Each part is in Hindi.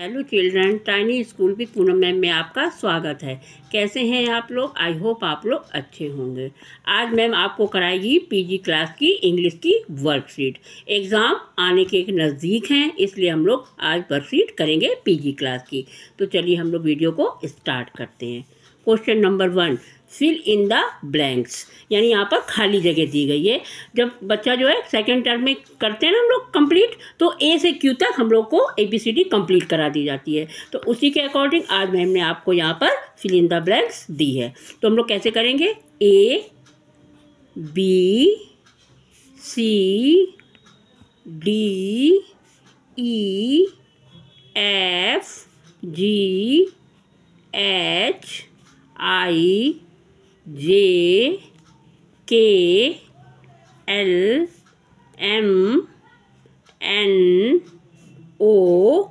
हेलो चिल्ड्रन टाइनी स्कूल भी पूनम मैम में आपका स्वागत है कैसे हैं आप लोग आई होप आप लोग अच्छे होंगे आज मैम आपको कराएगी पीजी क्लास की इंग्लिश की वर्कशीट एग्ज़ाम आने के नज़दीक हैं इसलिए हम लोग आज वर्कशीट करेंगे पीजी क्लास की तो चलिए हम लोग वीडियो को स्टार्ट करते हैं question number one fill in the blanks यानी यहाँ पर खाली जगह दी गई है जब बच्चा जो है सेकेंड टर्म में करते हैं ना हम लोग कंप्लीट तो ए से क्यू तक हम लोग को A B C D complete करा दी जाती है तो उसी के अकॉर्डिंग आज मैम ने आपको यहाँ पर फिल इन द ब्लैंक्स दी है तो हम लोग कैसे करेंगे A B C D E F G H I J K L M N O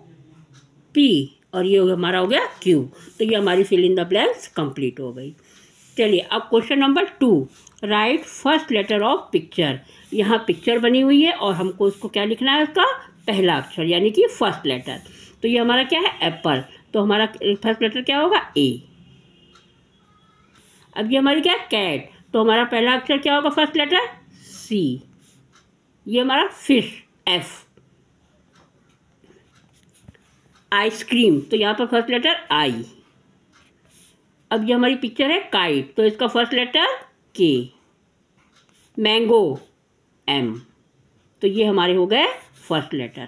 P और ये हमारा हो गया क्यू तो ये हमारी fill in the blanks complete हो गई चलिए अब question number two write first letter of picture यहाँ पिक्चर बनी हुई है और हमको उसको क्या लिखना है उसका पहला अक्षर यानी कि फर्स्ट लेटर तो ये हमारा क्या है एप्पल तो हमारा फर्स्ट लेटर क्या होगा ए अब ये हमारी क्या कैट तो हमारा पहला अक्षर क्या होगा फर्स्ट लेटर सी ये हमारा फिश एफ आइसक्रीम तो यहाँ पर फर्स्ट लेटर आई अब ये हमारी पिक्चर है काइट तो इसका first letter K mango M तो ये हमारे हो गए first letter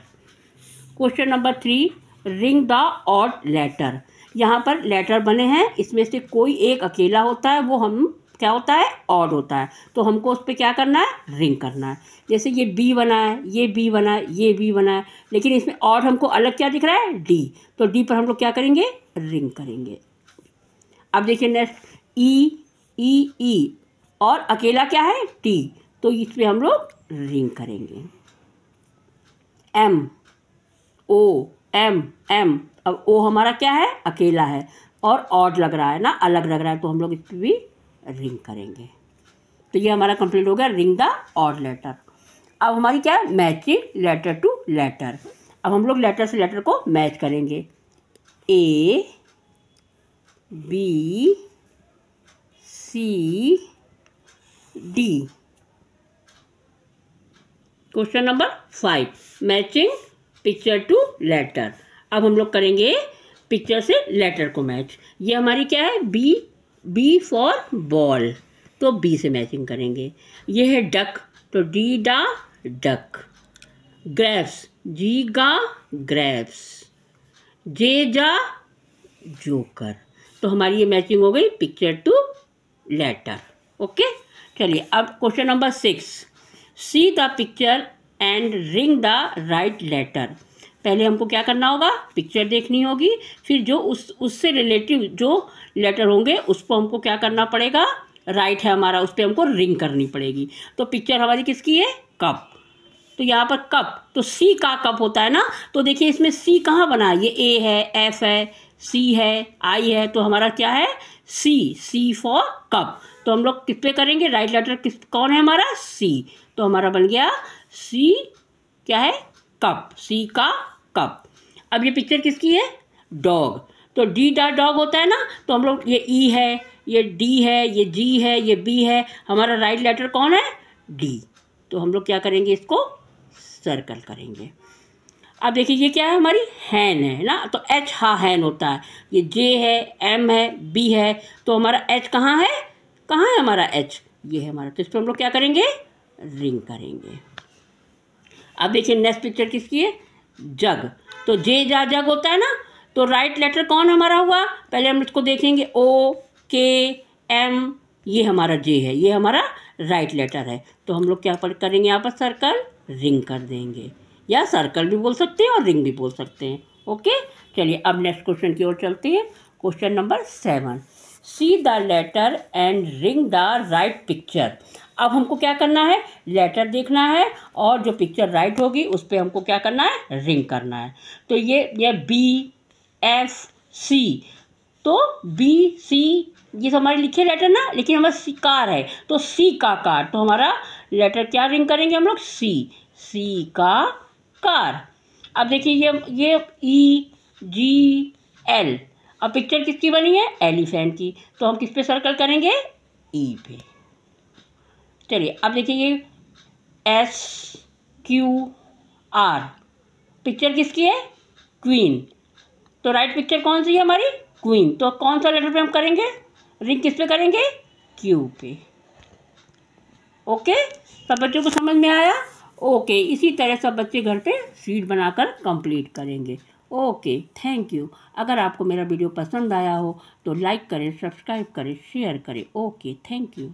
question number three ring the odd letter यहाँ पर लेटर बने हैं इसमें से कोई एक अकेला होता है वो हम क्या होता है ऑड होता है तो हमको उस पर क्या करना है रिंग करना है जैसे ये बी बना है ये बी बना है ये बी बना है लेकिन इसमें ऑड हमको अलग क्या दिख रहा है डी तो डी पर हम लोग क्या करेंगे रिंग करेंगे अब देखिए नेक्स्ट ई ई ई और अकेला क्या है टी तो इस पर हम लोग रिंग करेंगे एम ओ एम एम अब ओ हमारा क्या है अकेला है और ऑड लग रहा है ना अलग लग रहा है तो हम लोग इस पर भी रिंग करेंगे तो ये हमारा कंप्लीट हो गया रिंग द ऑड लेटर अब हमारी क्या है मैचिंग लेटर टू लेटर अब हम लोग लेटर से लेटर को मैच करेंगे A B C D question number five matching picture to letter अब हम लोग करेंगे पिक्चर से लेटर को मैच ये हमारी क्या है बी बी फॉर बॉल तो बी से मैचिंग करेंगे ये है डक तो डी डा डक ग्रेप्स जी गा ग्रेप्स जे जा जोकर तो हमारी ये मैचिंग हो गई पिक्चर टू लेटर ओके चलिए अब question number six see the picture and ring the right letter पहले हमको क्या करना होगा पिक्चर देखनी होगी फिर जो उस उससे रिलेटिव जो लेटर होंगे उसको हमको क्या करना पड़ेगा राइट है हमारा उस पर हमको रिंग करनी पड़ेगी तो पिक्चर हमारी किसकी है कप तो यहाँ पर कप तो सी का कप होता है ना तो देखिए इसमें सी कहाँ बना ये ए है एफ है सी है आई है तो हमारा क्या है सी सी फॉर कप तो हम लोग किस पे करेंगे राइट लेटर किस कौन है हमारा सी तो हमारा बन गया सी क्या है कप सी का कप अब ये पिक्चर किसकी है डॉग तो डी डॉट डॉग होता है ना तो हम लोग ये ई e है ये डी है ये जी है ये बी है हमारा राइट लेटर कौन है डी तो हम लोग क्या करेंगे इसको सर्कल करेंगे अब देखिए ये क्या है हमारी हैन है ना तो एच हा हैन होता है ये जे है एम है बी है तो हमारा एच कहाँ है कहाँ है हमारा एच ये है हमारा तो इस पर हम लोग क्या करेंगे रिंग करेंगे अब देखिए नेक्स्ट पिक्चर किसकी है जग तो जे जा जग होता है ना तो राइट लेटर कौन हमारा हुआ पहले हम इसको देखेंगे ओ के एम ये हमारा जे है ये हमारा राइट लेटर है तो हम लोग क्या करेंगे यहाँ पर सर्कल रिंग कर देंगे या सर्कल भी बोल सकते हैं और रिंग भी बोल सकते हैं ओके चलिए अब नेक्स्ट क्वेश्चन की ओर चलते हैं question number seven see the letter and ring the right picture अब हमको क्या करना है लेटर देखना है और जो पिक्चर राइट होगी उस पर हमको क्या करना है रिंग करना है तो ये ये बी एफ सी तो बी सी ये तो हमारे लिखे लेटर ना लेकिन हमारा सी कार है तो सी का कार तो हमारा लेटर क्या रिंग करेंगे हम लोग सी सी का कार अब देखिए ये ये ई जी एल अब पिक्चर किसकी बनी है एलिफेंट की तो हम किस पे सर्कल करेंगे ई e पे चलिए अब देखिए एस क्यू आर पिक्चर किसकी है क्वीन तो राइट पिक्चर कौन सी है हमारी क्वीन तो कौन सा लेटर पे हम करेंगे रिंग किस पे करेंगे क्यू पे ओके सब बच्चों को समझ में आया ओके इसी तरह सब बच्चे घर पे सीट बनाकर कंप्लीट करेंगे ओके थैंक यू अगर आपको मेरा वीडियो पसंद आया हो तो लाइक करें सब्सक्राइब करें शेयर करें ओके थैंक यू